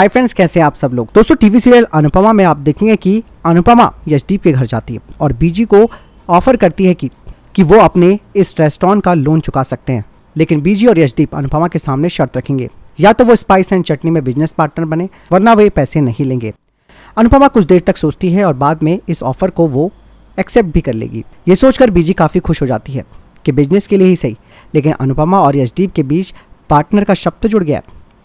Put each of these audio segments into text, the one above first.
hi friends कैसे हैं आप सब लोग दोस्तों टीवी सीरियल अनुपमा में आप देखेंगे कि अनुपमा यशदीप के घर जाती है और बीजी को ऑफर करती है कि कि वो अपने इस रेस्टोरेंट का लोन चुका सकते हैं लेकिन बीजी और यशदीप अनुपमा के सामने शर्त रखेंगे या तो वो स्पाइस एंड चटनी में बिजनेस पार्टनर बने वरना वे पैसे नहीं लेंगे अनुपमा कुछ देर तक सोचती है और बाद में इस ऑफर को वो एक्सेप्ट भी कर लेगी ये सोचकर बीजी काफ़ी खुश हो जाती है कि बिजनेस के लिए ही सही लेकिन अनुपमा और यशदीप के बीच पार्टनर का शब्द जुड़ गया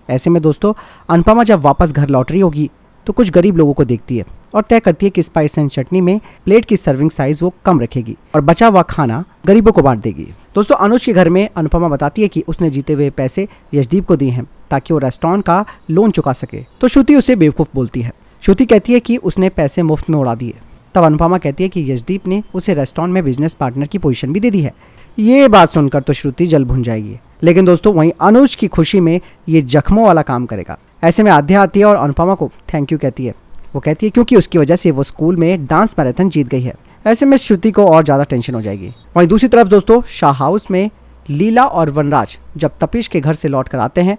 ऐसे में दोस्तों अनुपमा जब वापस घर लौट रही होगी तो कुछ गरीब लोगों को देखती है और तय करती है कि स्पाइस एंड चटनी में प्लेट की सर्विंग साइज वो कम रखेगी और बचा हुआ खाना गरीबों को बांट देगी दोस्तों अनुज के घर में अनुपमा बताती है कि उसने जीते हुए पैसे यशदीप को दिए हैं ताकि वो रेस्टोरेंट का लोन चुका सके तो श्रुति उसे बेवकूफ़ बोलती है श्रुति कहती है कि उसने पैसे मुफ्त में उड़ा दिए तब अनुपमा कहती है कि यशदीप ने उसे रेस्टोरेंट में बिजनेस पार्टनर की पोजीशन भी दे दी है ये बात सुनकर तो श्रुति जल भुन जाएगी लेकिन दोस्तों वहीं अनुज की खुशी में ये जख्मों वाला काम करेगा ऐसे में आध्या आती है और अनुपमा को थैंक यू कहती है वो कहती है क्योंकि उसकी वजह से वो स्कूल में डांस मैराथन जीत गई है ऐसे में श्रुति को और ज़्यादा टेंशन हो जाएगी वहीं दूसरी तरफ दोस्तों शाह हाउस में लीला और वनराज जब तपिश के घर से लौट कर आते हैं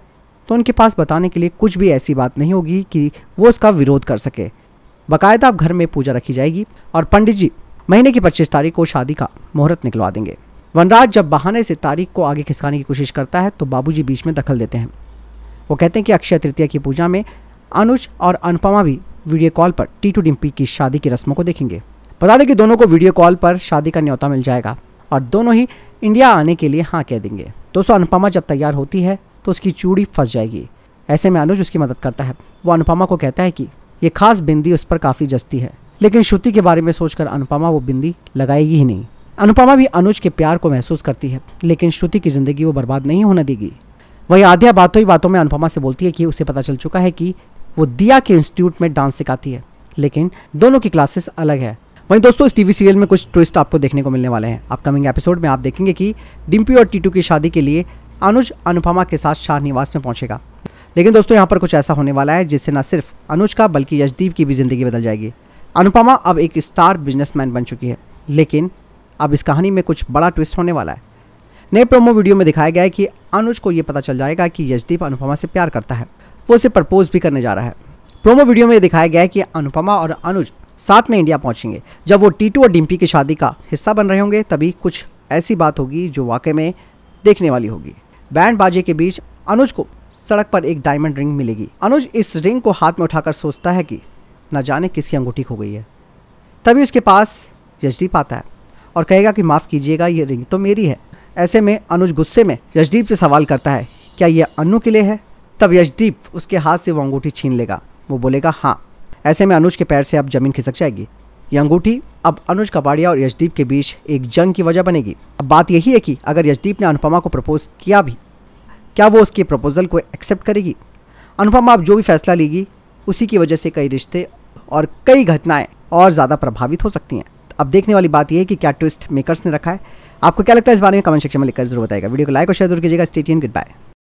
तो उनके पास बताने के लिए कुछ भी ऐसी बात नहीं होगी कि वो उसका विरोध कर सके बाकायदा घर में पूजा रखी जाएगी और पंडित जी महीने की पच्चीस तारीख को शादी का मुहूर्त निकलवा देंगे वनराज जब बहाने से तारीख को आगे खिसकाने की कोशिश करता है तो बाबूजी बीच में दखल देते हैं वो कहते हैं कि अक्षय तृतीया की पूजा में अनुज और अनुपमा भी वीडियो कॉल पर टी टू डिम्पी की शादी की रस्मों को देखेंगे बता दें कि दोनों को वीडियो कॉल पर शादी का न्योता मिल जाएगा और दोनों ही इंडिया आने के लिए हाँ कह देंगे दोस्तों अनुपमा जब तैयार होती है तो उसकी चूड़ी फंस जाएगी ऐसे में अनुज उसकी मदद करता है वो अनुपमा को कहता है कि ये खास बिंदी उस पर काफ़ी जस्ती है लेकिन श्रुति के बारे में सोचकर अनुपमा वो बिंदी लगाएगी ही नहीं अनुपमा भी अनुज के प्यार को महसूस करती है लेकिन श्रुति की ज़िंदगी वो बर्बाद नहीं होने देगी वही आध्या बातों ही बातों में अनुपमा से बोलती है कि उसे पता चल चुका है कि वो दिया के इंस्टीट्यूट में डांस सिखाती है लेकिन दोनों की क्लासेस अलग है वहीं दोस्तों इस टीवी सीरियल में कुछ ट्विस्ट आपको देखने को मिलने वाले हैं अपकमिंग एपिसोड में आप देखेंगे कि डिम्पी और टीटू की शादी के लिए अनुज अनुपमा के साथ शाह निवास में पहुंचेगा लेकिन दोस्तों यहाँ पर कुछ ऐसा होने वाला है जिससे न सिर्फ अनुष्का बल्कि यशदीप की भी ज़िंदगी बदल जाएगी अनुपमा अब एक स्टार बिजनेसमैन बन चुकी है लेकिन अब इस कहानी में कुछ बड़ा ट्विस्ट होने वाला है नए प्रोमो वीडियो में दिखाया गया है कि अनुज को यह पता चल जाएगा कि यशदीप अनुपमा से प्यार करता है वो उसे प्रपोज भी करने जा रहा है प्रोमो वीडियो में दिखाया गया है कि अनुपमा और अनुज साथ में इंडिया पहुंचेंगे जब वो टीटू और डिम्पी की शादी का हिस्सा बन रहे होंगे तभी कुछ ऐसी बात होगी जो वाकई में देखने वाली होगी बैंड बाजे के बीच अनुज को सड़क पर एक डायमंड रिंग मिलेगी अनुज इस रिंग को हाथ में उठाकर सोचता है कि न जाने किसकी अंगूठी खो गई है तभी उसके पास यशदीप आता है और कहेगा कि माफ़ कीजिएगा ये रिंग तो मेरी है ऐसे में अनुज गुस्से में यशदीप से सवाल करता है क्या यह अनु के लिए है तब यशदीप उसके हाथ से वो अंगूठी छीन लेगा वो बोलेगा हाँ ऐसे में अनुज के पैर से अब जमीन खिसक जाएगी यह अंगूठी अब अनुज कपाड़िया और यशदीप के बीच एक जंग की वजह बनेगी अब बात यही है कि अगर यशदीप ने अनुपमा को प्रपोज किया भी क्या वो उसके प्रपोज़ल को एक्सेप्ट करेगी अनुपमा आप जो भी फैसला लेगी उसी की वजह से कई रिश्ते और कई घटनाएं और ज़्यादा प्रभावित हो सकती हैं अब देखने वाली बात यह है कि क्या ट्विस्ट मेकर्स ने रखा है आपको क्या लगता है इस बारे में कमेंट सेक्शन में लिखकर जरूर बताएगा वीडियो को लाइक और शेयर जरूर कीजिएगा स्टेटियन गुड बाय